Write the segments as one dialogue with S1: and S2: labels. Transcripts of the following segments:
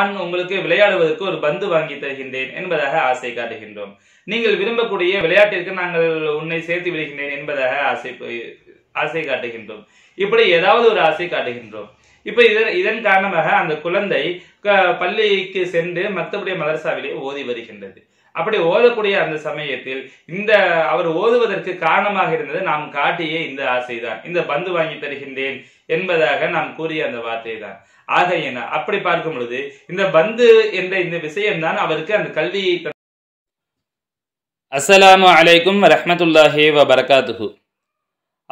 S1: நான் உங்களுக்கு விளையாடுவதற்கு ஒரு பந்து வாங்கி தருகின்றேன் என்பதாக ஆசை காட்டுகின்றோம் நீங்கள் விரும்பக்கூடிய விளையாட்டிற்கு நாங்கள் உன்னை சேர்த்து விடுகின்றேன் என்பதாக ஆசை ஆசை காட்டுகின்றோம் இப்படி ஏதாவது ஒரு ஆசை காட்டுகின்றோம் இப்ப இதன் இதன் காரணமாக அந்த குழந்தை பள்ளிக்கு சென்று மற்றபடி மதரசாவிலே ஓதி வருகின்றது அப்படி ஓதக்கூடிய அந்த சமயத்தில் இந்த அவர் ஓதுவதற்கு காரணமாக இருந்தது நாம் காட்டிய இந்த ஆசைதான் இந்த பந்து வாங்கி தருகின்றேன் என்பதாக நாம் கூறிய அந்த வார்த்தை தான் ஆகையன அப்படி பார்க்கும் பொழுது இந்த பந்து என்ற இந்த விஷயம்தான் அவருக்கு அந்த கல்வி அஸ்ஸலாமு அலைக்கும் ரஹமத்துல்லாஹி வ பரகாத்துஹு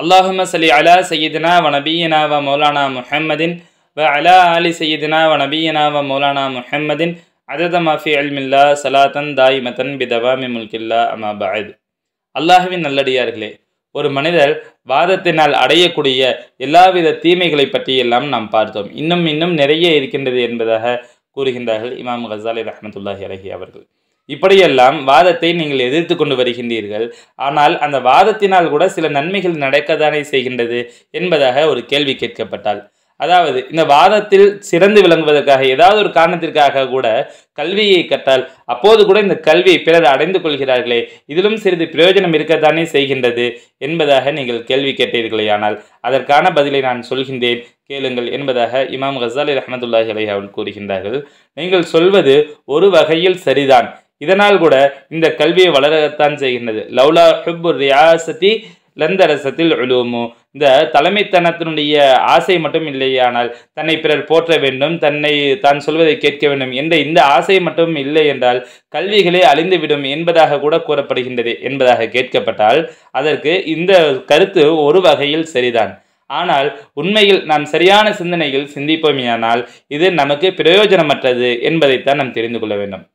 S1: அல்லாஹும சலி அலா சையீதினா வ நபீனா வ மௌலானா முஹம்மதின் வ அலா அலி சையீதினா வ நபீனா வ மௌலானா முஹம்மதின் அதத மஃபி அல்மில்லா சலாத்தன் தாய் மதன் பிதவாமி முல்கில்லா அமா பாயது அல்லாஹுவின் நல்லடியார்களே ஒரு மனிதர் வாதத்தினால் அடையக்கூடிய எல்லாவித தீமைகளை பற்றியெல்லாம் நாம் பார்த்தோம் இன்னும் இன்னும் நிறைய இருக்கின்றது என்பதாக கூறுகின்றார்கள் இமாம் ஹசாலி ரஹமத்துல்லாஹி அலஹி அவர்கள் இப்படியெல்லாம் வாதத்தை நீங்கள் எதிர்த்து கொண்டு வருகின்றீர்கள் ஆனால் அந்த வாதத்தினால் கூட சில நன்மைகள் நடக்கதானே செய்கின்றது என்பதாக ஒரு கேள்வி கேட்கப்பட்டால் அதாவது இந்த வாதத்தில் சிறந்து விளங்குவதற்காக ஏதாவது ஒரு காரணத்திற்காக கூட கல்வியை கற்றால் அப்போது கூட இந்த கல்வியை பிறர் அடைந்து கொள்கிறார்களே இதிலும் சிறிது பிரயோஜனம் இருக்கத்தானே செய்கின்றது என்பதாக நீங்கள் கேள்வி கேட்டீர்களேயானால் அதற்கான பதிலை நான் சொல்கின்றேன் கேளுங்கள் என்பதாக இமாம் ஹசாலி ரஹமதுல்லாஹி அலி அவர்கள் கூறுகின்றார்கள் நீங்கள் சொல்வது ஒரு வகையில் சரிதான் இதனால் கூட இந்த கல்வியை வளரத்தான் செய்கின்றது லவ்லா ஹிப்பு ரியாசதி லந்தரசத்தில் உழுமோ இந்த தலைமைத்தனத்தினுடைய ஆசை மட்டும் இல்லையானால் தன்னை பிறர் போற்ற வேண்டும் தன்னை தான் சொல்வதை கேட்க வேண்டும் என்ற இந்த ஆசை மட்டும் இல்லை என்றால் கல்விகளே அழிந்துவிடும் என்பதாக கூட கூறப்படுகின்றது என்பதாக கேட்கப்பட்டால் அதற்கு இந்த கருத்து ஒரு வகையில் சரிதான் ஆனால் உண்மையில் நாம் சரியான சிந்தனையில் சிந்திப்போமேயானால் இது நமக்கு பிரயோஜனமற்றது என்பதைத்தான் நாம் தெரிந்து கொள்ள வேண்டும்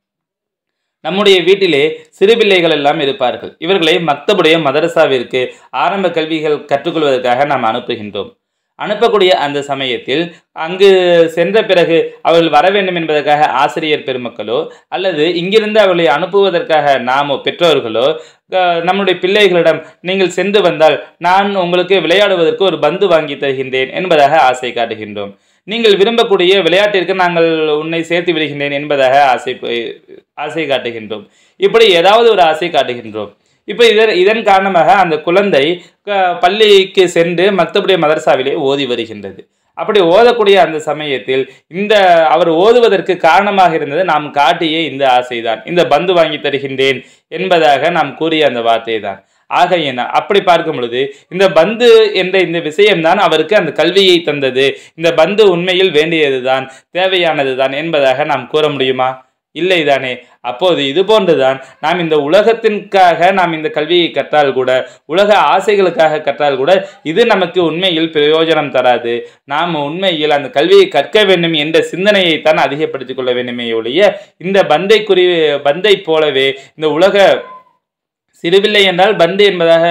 S1: நம்முடைய வீட்டிலே சிறு பிள்ளைகள் எல்லாம் இருப்பார்கள் இவர்களை மக்தபுடைய மதரசாவிற்கு ஆரம்ப கல்விகள் கற்றுக்கொள்வதற்காக நாம் அனுப்புகின்றோம் அனுப்பக்கூடிய அந்த சமயத்தில் அங்கு சென்ற பிறகு அவர்கள் வர வேண்டும் என்பதற்காக ஆசிரியர் பெருமக்களோ அல்லது இங்கிருந்து அவர்களை அனுப்புவதற்காக நாமோ பெற்றோர்களோ நம்முடைய பிள்ளைகளிடம் நீங்கள் சென்று வந்தால் நான் உங்களுக்கு விளையாடுவதற்கு ஒரு பந்து வாங்கி தருகின்றேன் என்பதாக ஆசை காட்டுகின்றோம் நீங்கள் விரும்பக்கூடிய விளையாட்டிற்கு நாங்கள் உன்னை சேர்த்து விடுகின்றேன் என்பதாக ஆசை ஆசை காட்டுகின்றோம் இப்படி ஏதாவது ஒரு ஆசை காட்டுகின்றோம் இப்போ இதன் இதன் காரணமாக அந்த குழந்தை பள்ளிக்கு சென்று மற்றபடி மதரசாவிலே ஓதி வருகின்றது அப்படி ஓதக்கூடிய அந்த சமயத்தில் இந்த அவர் ஓதுவதற்கு காரணமாக இருந்தது நாம் காட்டிய இந்த ஆசைதான் இந்த பந்து வாங்கி தருகின்றேன் என்பதாக நாம் கூறிய அந்த வார்த்தை தான் ஆகையின அப்படி பார்க்கும் பொழுது இந்த பந்து என்ற இந்த விஷயம்தான் அவருக்கு அந்த கல்வியை தந்தது இந்த பந்து உண்மையில் வேண்டியதுதான் தான் என்பதாக நாம் கூற முடியுமா இல்லை தானே அப்போது இது போன்றுதான் நாம் இந்த உலகத்திற்காக நாம் இந்த கல்வியை கற்றால் கூட உலக ஆசைகளுக்காக கற்றால் கூட இது நமக்கு உண்மையில் பிரயோஜனம் தராது நாம் உண்மையில் அந்த கல்வியை கற்க வேண்டும் என்ற சிந்தனையை தான் அதிகப்படுத்திக் கொள்ள வேண்டுமே ஒழிய இந்த பந்தை குறி பந்தை போலவே இந்த உலக சிறுபிள்ளை என்றால் பந்து என்பதாக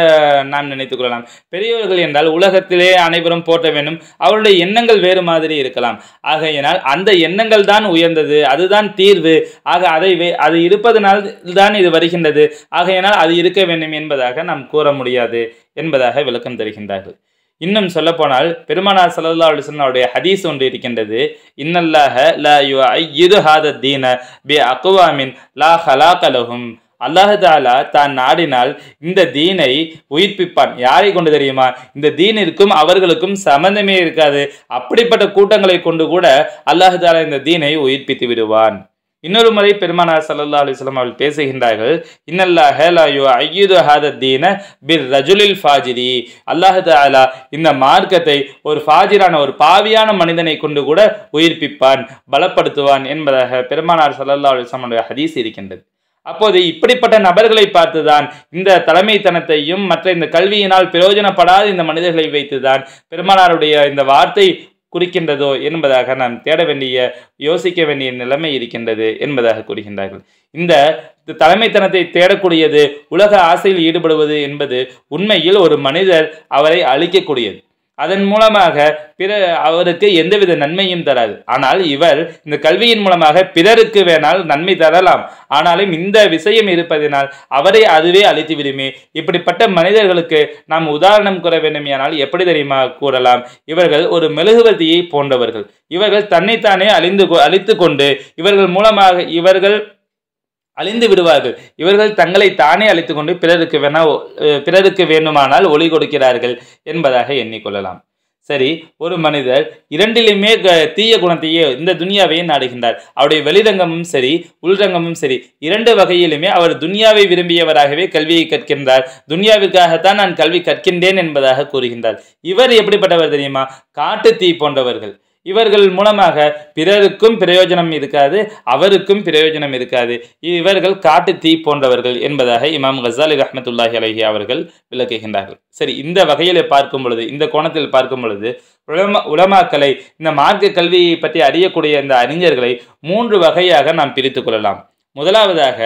S1: நாம் நினைத்துக் கொள்ளலாம் பெரியவர்கள் என்றால் உலகத்திலே அனைவரும் போற்ற வேண்டும் அவருடைய எண்ணங்கள் வேறு மாதிரி இருக்கலாம் ஆகையினால் அந்த எண்ணங்கள் தான் உயர்ந்தது அதுதான் தீர்வு ஆக அதை அது இருப்பதனால் தான் இது வருகின்றது ஆகையினால் அது இருக்க வேண்டும் என்பதாக நாம் கூற முடியாது என்பதாக விளக்கம் தருகின்றார்கள் இன்னும் சொல்லப்போனால் பெருமானார் சல்லா அலுவலனுடைய ஹதீஸ் ஒன்று இருக்கின்றது இன்னல்லாக லா யு ஐ இது ஹாத தீன பி அக்குவாமின் லா ஹலா கலகும் அல்லாஹாலா தான் நாடினால் இந்த தீனை உயிர்ப்பிப்பான் யாரை கொண்டு தெரியுமா இந்த தீனிற்கும் அவர்களுக்கும் சம்பந்தமே இருக்காது அப்படிப்பட்ட கூட்டங்களை கொண்டு கூட அல்லாஹாலா இந்த தீனை உயிர்ப்பித்து விடுவான் இன்னொரு முறை பெருமானார் சல்லா அலிஸ்லாம் அவர்கள் பேசுகின்றார்கள் இன்னல்லா ஹேலாயோ ஐயுது ஹாத தீன பிர் ரஜுலில் ஃபாஜிரி அல்லாஹாலா இந்த மார்க்கத்தை ஒரு ஃபாஜிரான ஒரு பாவியான மனிதனை கொண்டு கூட உயிர்ப்பிப்பான் பலப்படுத்துவான் என்பதாக பெருமானார் சல்லா அலிஸ்லாமுடைய ஹதீஸ் இருக்கின்றது அப்போது இப்படிப்பட்ட நபர்களை பார்த்துதான் இந்த தலைமைத்தனத்தையும் மற்ற இந்த கல்வியினால் பிரயோஜனப்படாத இந்த மனிதர்களை வைத்துதான் பெருமானாருடைய இந்த வார்த்தை குறிக்கின்றதோ என்பதாக நாம் தேட வேண்டிய யோசிக்க வேண்டிய நிலைமை இருக்கின்றது என்பதாக கூறுகின்றார்கள் இந்த தலைமைத்தனத்தை தேடக்கூடியது உலக ஆசையில் ஈடுபடுவது என்பது உண்மையில் ஒரு மனிதர் அவரை அழிக்கக்கூடியது அதன் மூலமாக பிற அவருக்கு எந்தவித நன்மையும் தராது ஆனால் இவர் இந்த கல்வியின் மூலமாக பிறருக்கு வேணால் நன்மை தரலாம் ஆனாலும் இந்த விஷயம் இருப்பதனால் அவரை அதுவே அழித்து விடுமே இப்படிப்பட்ட மனிதர்களுக்கு நாம் உதாரணம் கூற வேண்டுமானால் எப்படி தெரியுமா கூறலாம் இவர்கள் ஒரு மெழுகுவர்த்தியை போன்றவர்கள் இவர்கள் தன்னைத்தானே அழிந்து அழித்து கொண்டு இவர்கள் மூலமாக இவர்கள் அழிந்து விடுவார்கள் இவர்கள் தங்களை தானே அழைத்து கொண்டு பிறருக்கு வேணா பிறருக்கு வேண்டுமானால் ஒளி கொடுக்கிறார்கள் என்பதாக எண்ணிக்கொள்ளலாம் சரி ஒரு மனிதர் இரண்டிலுமே தீய குணத்தையே இந்த துனியாவையே நாடுகின்றார் அவருடைய வெளிரங்கமும் சரி உள்ரங்கமும் சரி இரண்டு வகையிலுமே அவர் துனியாவை விரும்பியவராகவே கல்வியை கற்கின்றார் துனியாவிற்காகத்தான் நான் கல்வி கற்கின்றேன் என்பதாக கூறுகின்றார் இவர் எப்படிப்பட்டவர் தெரியுமா காட்டு தீ போன்றவர்கள் இவர்கள் மூலமாக பிறருக்கும் பிரயோஜனம் இருக்காது அவருக்கும் பிரயோஜனம் இருக்காது இவர்கள் காட்டு தீ போன்றவர்கள் என்பதாக இமாம் கசாலி ரஹமத்துல்லாஹி அலஹி அவர்கள் விளக்குகின்றார்கள் சரி இந்த வகையில் பார்க்கும் பொழுது இந்த கோணத்தில் பார்க்கும் பொழுது உலமா உலமாக்களை இந்த மார்க்க கல்வியை பற்றி அறியக்கூடிய இந்த அறிஞர்களை மூன்று வகையாக நாம் பிரித்து கொள்ளலாம் முதலாவதாக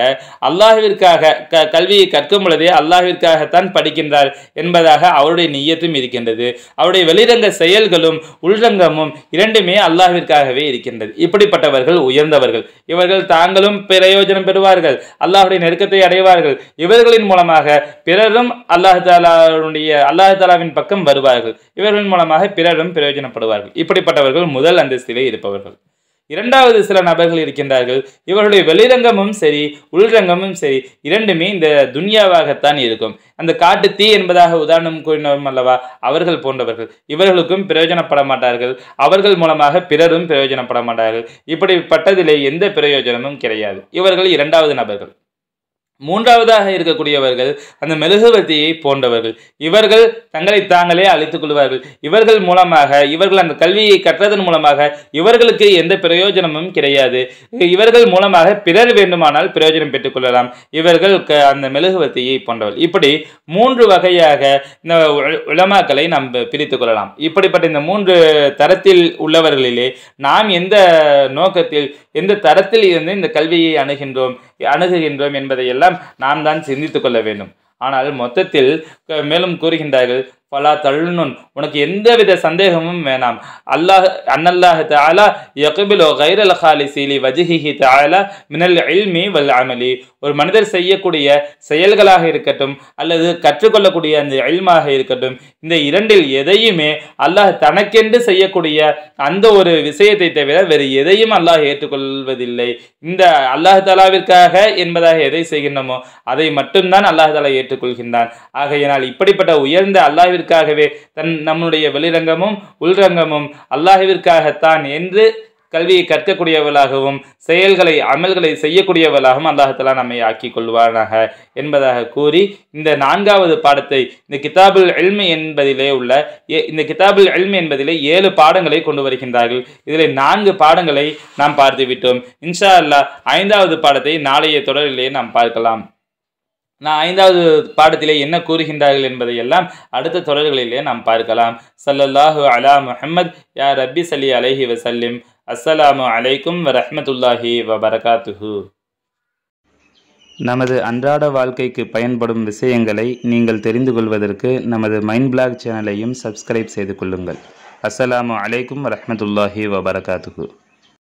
S1: அல்லாஹிற்காக க கல்வியை கற்கும் பொழுதே அல்லாஹிற்காகத்தான் படிக்கின்றார் என்பதாக அவருடைய நீயத்தும் இருக்கின்றது அவருடைய வெளிரங்க செயல்களும் உள்ரங்கமும் இரண்டுமே அல்லாஹிற்காகவே இருக்கின்றது இப்படிப்பட்டவர்கள் உயர்ந்தவர்கள் இவர்கள் தாங்களும் பிரயோஜனம் பெறுவார்கள் அல்லாஹுடைய நெருக்கத்தை அடைவார்கள் இவர்களின் மூலமாக பிறரும் அல்லாஹு தாலாவுடைய அல்லாஹு தாலாவின் பக்கம் வருவார்கள் இவர்களின் மூலமாக பிறரும் பிரயோஜனப்படுவார்கள் இப்படிப்பட்டவர்கள் முதல் அந்தஸ்திலே இருப்பவர்கள் இரண்டாவது சில நபர்கள் இருக்கின்றார்கள் இவர்களுடைய வெளிரங்கமும் சரி உள்ரங்கமும் சரி இரண்டுமே இந்த துன்யாவாகத்தான் இருக்கும் அந்த காட்டு தீ என்பதாக உதாரணம் கூறினோம் அல்லவா அவர்கள் போன்றவர்கள் இவர்களுக்கும் பிரயோஜனப்பட மாட்டார்கள் அவர்கள் மூலமாக பிறரும் பிரயோஜனப்பட மாட்டார்கள் இப்படிப்பட்டதிலே எந்த பிரயோஜனமும் கிடையாது இவர்கள் இரண்டாவது நபர்கள் மூன்றாவதாக இருக்கக்கூடியவர்கள் அந்த மெழுகுவர்த்தியை போன்றவர்கள் இவர்கள் தங்களை தாங்களே அழித்துக் கொள்வார்கள் இவர்கள் மூலமாக இவர்கள் அந்த கல்வியை கற்றதன் மூலமாக இவர்களுக்கு எந்த பிரயோஜனமும் கிடையாது இவர்கள் மூலமாக பிறர் வேண்டுமானால் பிரயோஜனம் பெற்றுக்கொள்ளலாம் இவர்கள் அந்த மெழுகுவர்த்தியை போன்றவர்கள் இப்படி மூன்று வகையாக இந்த உலமாக்களை நாம் பிரித்துக் கொள்ளலாம் இப்படிப்பட்ட இந்த மூன்று தரத்தில் உள்ளவர்களிலே நாம் எந்த நோக்கத்தில் எந்த தரத்தில் இருந்து இந்த கல்வியை அணுகின்றோம் அணுகுகின்றோம் என்பதையெல்லாம் நாம் தான் சிந்தித்துக் கொள்ள வேண்டும் ஆனால் மொத்தத்தில் மேலும் கூறுகின்றார்கள் ஃபலா தள்ளுன் உனக்கு எந்தவித சந்தேகமும் வேணாம் அல்லாஹ் அன்னல்லாஹ் தாலா யகுபிலோ கைரல் ஹாலி சீலி வஜிஹி தாலா மினல் இல்மி வல் அமலி ஒரு மனிதர் செய்யக்கூடிய செயல்களாக இருக்கட்டும் அல்லது கற்றுக்கொள்ளக்கூடிய அந்த இல்மாக இருக்கட்டும் இந்த இரண்டில் எதையுமே அல்லாஹ் தனக்கென்று செய்யக்கூடிய அந்த ஒரு விஷயத்தை தவிர வேறு எதையும் அல்லாஹ் ஏற்றுக்கொள்வதில்லை இந்த அல்லாஹ் தாலாவிற்காக என்பதாக எதை செய்கின்றமோ அதை மட்டும்தான் அல்லாஹ் தாலா ஏற்றுக்கொள்கின்றான் ஆகையினால் இப்படிப்பட்ட உயர்ந்த அல்லாஹ் அல்லாஹிற்காகவே தன் நம்முடைய வெளிரங்கமும் உள்ரங்கமும் அல்லாஹிற்காகத்தான் என்று கல்வியை கற்கக்கூடியவளாகவும் செயல்களை அமல்களை செய்யக்கூடியவளாகவும் அல்லாஹத்தலா நம்மை ஆக்கி கொள்வானாக என்பதாக கூறி இந்த நான்காவது பாடத்தை இந்த கிதாபுல் எல்மி என்பதிலே உள்ள இந்த கிதாபுல் எல்மி என்பதிலே ஏழு பாடங்களை கொண்டு வருகின்றார்கள் இதில் நான்கு பாடங்களை நாம் பார்த்துவிட்டோம் இன்ஷா அல்லா ஐந்தாவது பாடத்தை நாளைய தொடரிலே நாம் பார்க்கலாம் நான் ஐந்தாவது பாடத்திலே என்ன கூறுகின்றார்கள் என்பதையெல்லாம் அடுத்த தொடர்களிலே நாம் பார்க்கலாம் சல்லல்லாஹு அலா முஹம்மத் யா ரப்பி சலி அலஹி வசல்லிம் அஸ்ஸலாமு அலைக்கும் வ வபரகாத்துஹு நமது அன்றாட வாழ்க்கைக்கு பயன்படும் விஷயங்களை நீங்கள் தெரிந்து கொள்வதற்கு நமது மைண்ட் பிளாக் சேனலையும் சப்ஸ்கிரைப் செய்து கொள்ளுங்கள் அஸ்ஸலாமு அலைக்கும் வ வபரகாத்துஹு